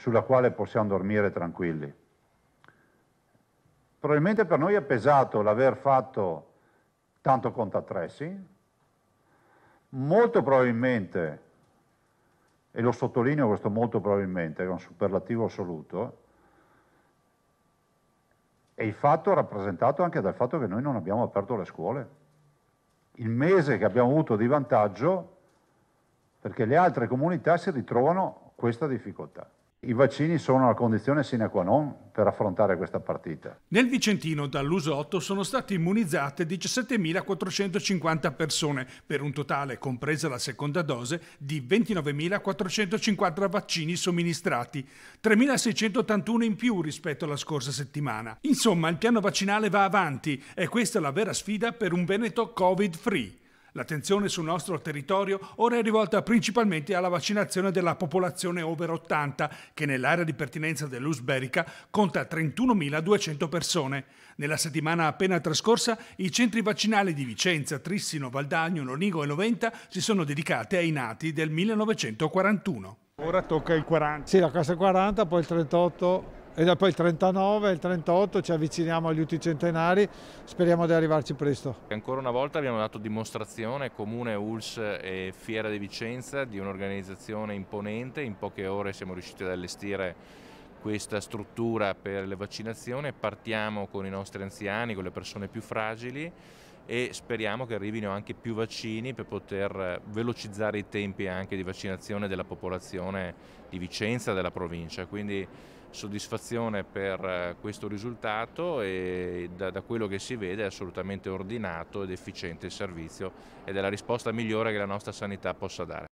sulla quale possiamo dormire tranquilli. Probabilmente per noi è pesato l'aver fatto tanto contattressi, molto probabilmente, e lo sottolineo questo molto probabilmente, è un superlativo assoluto, è il fatto rappresentato anche dal fatto che noi non abbiamo aperto le scuole. Il mese che abbiamo avuto di vantaggio perché le altre comunità si ritrovano questa difficoltà. I vaccini sono la condizione sine qua non per affrontare questa partita. Nel Vicentino dall'Usotto sono state immunizzate 17.450 persone per un totale, compresa la seconda dose, di 29.450 vaccini somministrati, 3.681 in più rispetto alla scorsa settimana. Insomma, il piano vaccinale va avanti e questa è la vera sfida per un Veneto Covid-free. L'attenzione sul nostro territorio ora è rivolta principalmente alla vaccinazione della popolazione over 80, che nell'area di pertinenza dell'Usberica conta 31.200 persone. Nella settimana appena trascorsa, i centri vaccinali di Vicenza, Trissino, Valdagno, Lonigo e Noventa si sono dedicati ai nati del 1941. Ora tocca il 40. Sì, la classe 40, poi il 38 e da poi il 39 il 38 ci avviciniamo agli UTI centenari, speriamo di arrivarci presto. Ancora una volta abbiamo dato dimostrazione Comune, ULS e Fiera di Vicenza di un'organizzazione imponente, in poche ore siamo riusciti ad allestire questa struttura per le vaccinazioni, partiamo con i nostri anziani, con le persone più fragili e speriamo che arrivino anche più vaccini per poter eh, velocizzare i tempi anche di vaccinazione della popolazione di Vicenza, della provincia. Quindi soddisfazione per eh, questo risultato e da, da quello che si vede è assolutamente ordinato ed efficiente il servizio ed è la risposta migliore che la nostra sanità possa dare.